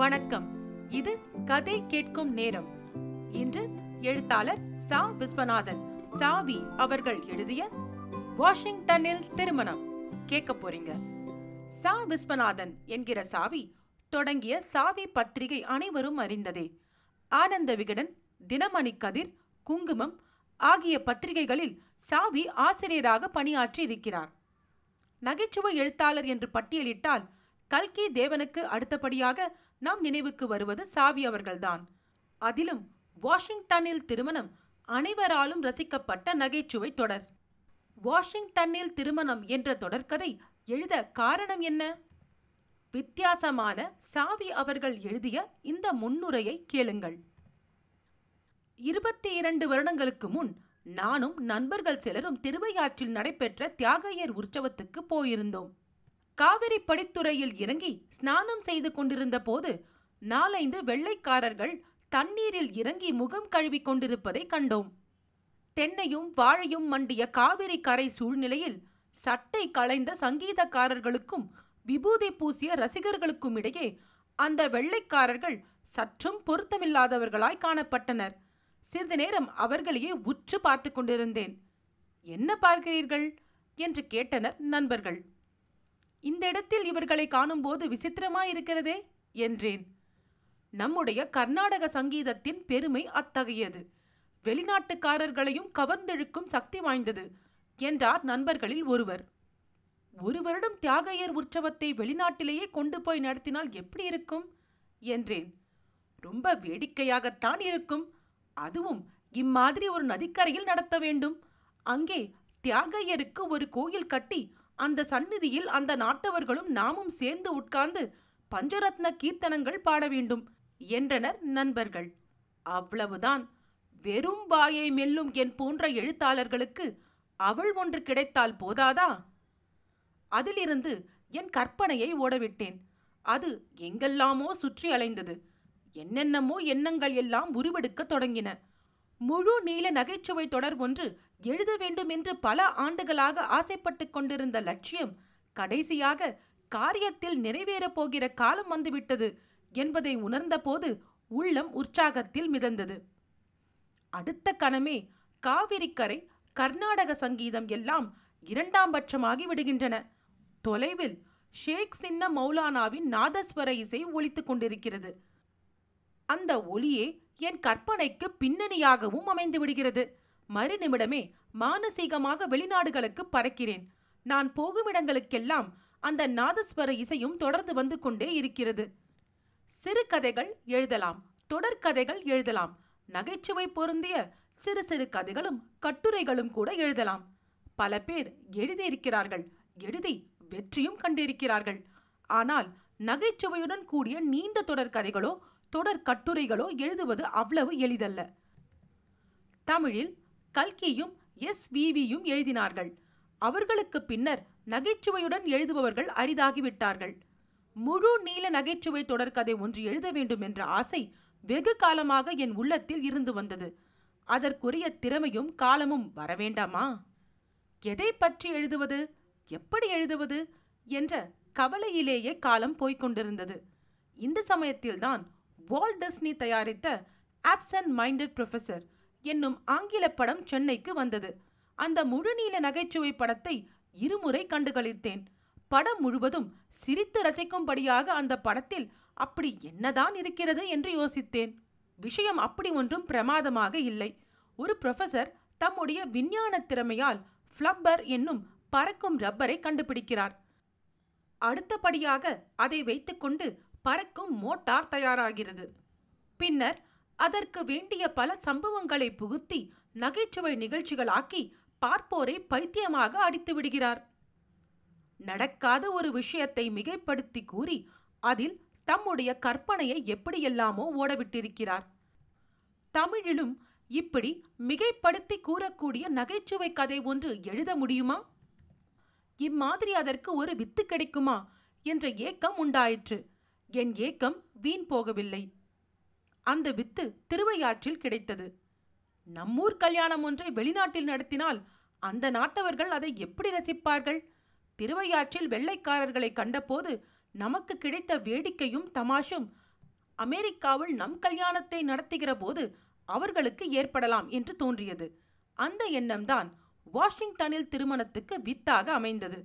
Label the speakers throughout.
Speaker 1: வணக்கம் இது கதை கேட்கும் நேரம் இன்று எழுத்தாளர் சா விஸ்வநாதன் சாவி அவர்கள் எழுதிய வாஷிங்டனில் திருமணம் கேட்க போறீங்க சா விஸ்வநாதன் என்கிற சாவி தொடங்கிய சாவி பத்திரிகை அனைவரும் அறிந்ததே ஆனந்த விகடன் தினமணி கதிர் குங்குமம் ஆகிய பத்திரிகைகளில் சாவி ஆசிரியராக பணியாற்றி இருக்கிறார் நகைச்சுவை எழுத்தாளர் என்று பட்டியலிட்டால் கல்கி தேவனுக்கு அடுத்தபடியாக நாம் நினைவுக்கு வருவது சாவி அவர்கள்தான் அதிலும் வாஷிங்டனில் திருமணம் அனைவராலும் ரசிக்கப்பட்ட நகைச்சுவை தொடர் வாஷிங்டனில் திருமணம் என்ற தொடர்கதை எழுத காரணம் என்ன வித்தியாசமான சாவி அவர்கள் எழுதிய இந்த முன்னுரையை கேளுங்கள் இருபத்தி இரண்டு வருடங்களுக்கு முன் நானும் நண்பர்கள் சிலரும் திருவையாற்றில் நடைபெற்ற தியாகையர் உற்சவத்துக்கு போயிருந்தோம் காவிரி படித்துறையில் இறங்கி ஸ்நானம் செய்து கொண்டிருந்த போது நாலைந்து வெள்ளைக்காரர்கள் தண்ணீரில் இறங்கி முகம் கழுவி கொண்டிருப்பதை கண்டோம் தென்னையும் வாழையும் மண்டிய காவிரி கரை சூழ்நிலையில் சட்டை களைந்த சங்கீதக்காரர்களுக்கும் விபூதி பூசிய ரசிகர்களுக்கும் இடையே அந்த வெள்ளைக்காரர்கள் சற்றும் பொருத்தமில்லாதவர்களாய் காணப்பட்டனர் சிறிது நேரம் அவர்களையே உற்று பார்த்து கொண்டிருந்தேன் என்ன பார்க்கிறீர்கள் என்று கேட்டனர் நண்பர்கள் இந்த இடத்தில் இவர்களை காணும்போது விசித்திரமாய் இருக்கிறதே என்றேன் நம்முடைய கர்நாடக சங்கீதத்தின் பெருமை அத்தகையது வெளிநாட்டுக்காரர்களையும் கவர்ந்தெழுக்கும் சக்தி வாய்ந்தது என்றார் நண்பர்களில் ஒருவர் ஒரு வருடம் தியாகையர் உற்சவத்தை வெளிநாட்டிலேயே கொண்டு போய் நடத்தினால் எப்படி இருக்கும் என்றேன் ரொம்ப வேடிக்கையாகத்தான் இருக்கும் அதுவும் இம்மாதிரி ஒரு நதிக்கரையில் நடத்த வேண்டும் அங்கே தியாகையருக்கு ஒரு கோயில் கட்டி அந்த சந்நிதியில் அந்த நாட்டவர்களும் நாமும் சேர்ந்து உட்கார்ந்து பஞ்சரத்ன கீர்த்தனங்கள் பாட வேண்டும் என்றனர் நண்பர்கள் அவ்வளவுதான் வெறும் வாயை மெல்லும் என் போன்ற எழுத்தாளர்களுக்கு அவள் ஒன்று கிடைத்தால் போதாதா அதிலிருந்து என் கற்பனையை ஓடவிட்டேன் அது எங்கெல்லாமோ சுற்றி அலைந்தது என்னென்னமோ எண்ணங்கள் எல்லாம் உருவெடுக்க தொடங்கின முழு நீள நகைச்சுவை தொடர் ஒன்று எழுத வேண்டும் என்று பல ஆண்டுகளாக ஆசைப்பட்டு கொண்டிருந்த லட்சியம் கடைசியாக காரியத்தில் நிறைவேறப் போகிற காலம் வந்துவிட்டது என்பதை உணர்ந்தபோது உள்ளம் உற்சாகத்தில் மிதந்தது அடுத்த கணமே காவிரிக்கரை கர்நாடக சங்கீதம் எல்லாம் இரண்டாம் பட்சமாகி விடுகின்றன தொலைவில் ஷேக் சின்ன மௌலானாவின் நாதஸ்வர இசை ஒழித்துக் கொண்டிருக்கிறது அந்த ஒளியே என் கற்பனைக்கு பின்னணியாகவும் அமைந்து விடுகிறது மறுநிமிடமே மானசீகமாக வெளிநாடுகளுக்கு பறக்கிறேன் நான் போகும் இடங்களுக்கெல்லாம் அந்த நாதஸ்வர இசையும் தொடர்ந்து வந்து கொண்டே இருக்கிறது சிறு கதைகள் எழுதலாம் தொடர்கதைகள் எழுதலாம் நகைச்சுவை பொருந்திய சிறு சிறு கதைகளும் கட்டுரைகளும் கூட எழுதலாம் பல பேர் எழுதியிருக்கிறார்கள் எழுதி வெற்றியும் கண்டிருக்கிறார்கள் ஆனால் நகைச்சுவையுடன் கூடிய நீண்ட தொடர்கதைகளோ தொடர் கட்டுரைகளோ எழுதுவது அவ்வளவு எளிதல்ல தமிழில் கல்கியும் எஸ் விவியும் எழுதினார்கள் அவர்களுக்கு பின்னர் நகைச்சுவையுடன் எழுதுபவர்கள் அரிதாகிவிட்டார்கள் முழு நீல நகைச்சுவை தொடர்கதை ஒன்று எழுத வேண்டும் என்ற ஆசை வெகு காலமாக என் உள்ளத்தில் இருந்து வந்தது அதற்குரிய திறமையும் காலமும் வரவேண்டாமா எதை பற்றி எழுதுவது எப்படி எழுதுவது என்ற கவலையிலேயே காலம் போய்கொண்டிருந்தது இந்த சமயத்தில்தான் வால் டிஸ்னி தயாரித்த ஆப்சன்ட் மைண்டட் ப்ரொஃபஸர் என்னும் ஆங்கில படம் சென்னைக்கு வந்தது அந்த முழுநீள நகைச்சுவை படத்தை இருமுறை கண்டுகளித்தேன் படம் முழுவதும் சிரித்து ரசிக்கும்படியாக அந்த படத்தில் அப்படி என்னதான் இருக்கிறது என்று யோசித்தேன் விஷயம் அப்படி ஒன்றும் பிரமாதமாக இல்லை ஒரு ப்ரொஃபஸர் தம்முடைய விஞ்ஞான திறமையால் ஃப்ளப்பர் என்னும் பறக்கும் ரப்பரை கண்டுபிடிக்கிறார் அடுத்தபடியாக அதை வைத்துக்கொண்டு பறக்கும் மோட்டார் தயாராகிறது பின்னர் அதற்கு வேண்டிய பல சம்பவங்களை புகுத்தி நகைச்சுவை நிகழ்ச்சிகளாக்கி பார்ப்போரை பைத்தியமாக அடித்து விடுகிறார் நடக்காத ஒரு விஷயத்தை மிகைப்படுத்தி கூறி அதில் தம்முடைய கற்பனையை எப்படியெல்லாமோ ஓடவிட்டிருக்கிறார் தமிழிலும் இப்படி மிகைப்படுத்தி கூறக்கூடிய நகைச்சுவை கதை ஒன்று எழுத முடியுமா இம்மாதிரி அதற்கு ஒரு வித்து கிடைக்குமா என்ற ஏக்கம் உண்டாயிற்று என் ஏக்கம் வீண் போகவில்லை அந்த வித்து திருவையாற்றில் கிடைத்தது நம்மூர் கல்யாணம் ஒன்றை வெளிநாட்டில் நடத்தினால் அந்த நாட்டவர்கள் அதை எப்படி ரசிப்பார்கள் திருவையாற்றில் வெள்ளைக்காரர்களை கண்டபோது நமக்கு கிடைத்த வேடிக்கையும் தமாஷும் அமெரிக்காவில் நம் கல்யாணத்தை நடத்துகிற போது அவர்களுக்கு ஏற்படலாம் என்று தோன்றியது அந்த எண்ணம்தான் வாஷிங்டனில் திருமணத்துக்கு வித்தாக அமைந்தது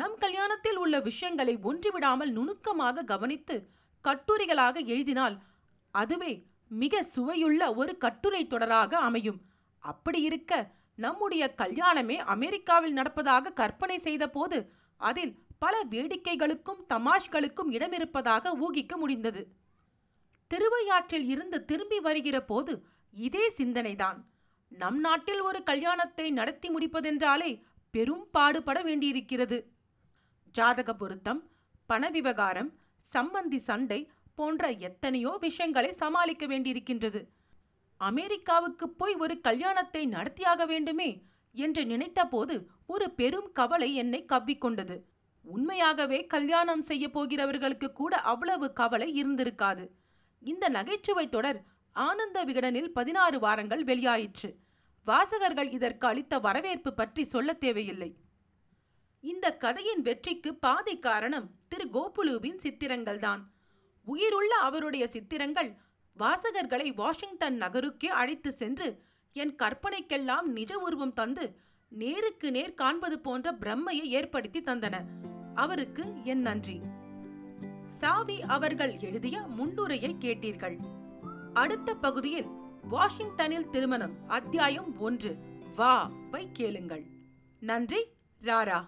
Speaker 1: நம் கல்யாணத்தில் உள்ள விஷயங்களை ஒன்றிவிடாமல் நுணுக்கமாக கவனித்து கட்டுரைகளாக எழுதினால் அதுவே மிக சுவையுள்ள ஒரு கட்டுரை தொடராக அமையும் அப்படி இருக்க நம்முடைய கல்யாணமே அமெரிக்காவில் நடப்பதாக கற்பனை செய்தபோது அதில் பல வேடிக்கைகளுக்கும் தமாஷ்களுக்கும் இடமிருப்பதாக ஊகிக்க முடிந்தது திருவையாற்றில் இருந்து திரும்பி வருகிற போது இதே சிந்தனைதான் நம் நாட்டில் ஒரு கல்யாணத்தை நடத்தி முடிப்பதென்றாலே பெரும் பாடுபட வேண்டியிருக்கிறது ஜாதக பொருத்தம் பண விவகாரம் சம்பந்தி சண்டை போன்ற எத்தனையோ விஷயங்களை சமாளிக்க வேண்டியிருக்கின்றது அமெரிக்காவுக்கு போய் ஒரு கல்யாணத்தை நடத்தியாக வேண்டுமே என்று நினைத்தபோது ஒரு பெரும் கவலை என்னை கவ்விக்கொண்டது உண்மையாகவே கல்யாணம் செய்ய போகிறவர்களுக்கு கூட அவ்வளவு கவலை இருந்திருக்காது இந்த நகைச்சுவை தொடர் ஆனந்த விகடனில் பதினாறு வாரங்கள் வெளியாயிற்று வாசகர்கள் இதற்கு அளித்த வரவேற்பு பற்றி சொல்ல தேவையில்லை இந்த கதையின் வெற்றிக்கு பாதை காரணம் திரு கோபுலுவின் சித்திரங்கள்தான் உயிருள்ள அவருடைய சித்திரங்கள் வாசகர்களை வாஷிங்டன் நகருக்கே அழைத்து சென்று என் கற்பனைக்கெல்லாம் நிஜ உருவம் தந்து நேருக்கு நேர் காண்பது போன்ற பிரம்மையை ஏற்படுத்தி தந்தன அவருக்கு என் நன்றி சாவி அவர்கள் எழுதிய முன்னுரையை கேட்டீர்கள் அடுத்த பகுதியில் வாஷிங்டனில் திருமணம் அத்தியாயம் ஒன்று வா வை கேளுங்கள் நன்றி ராரா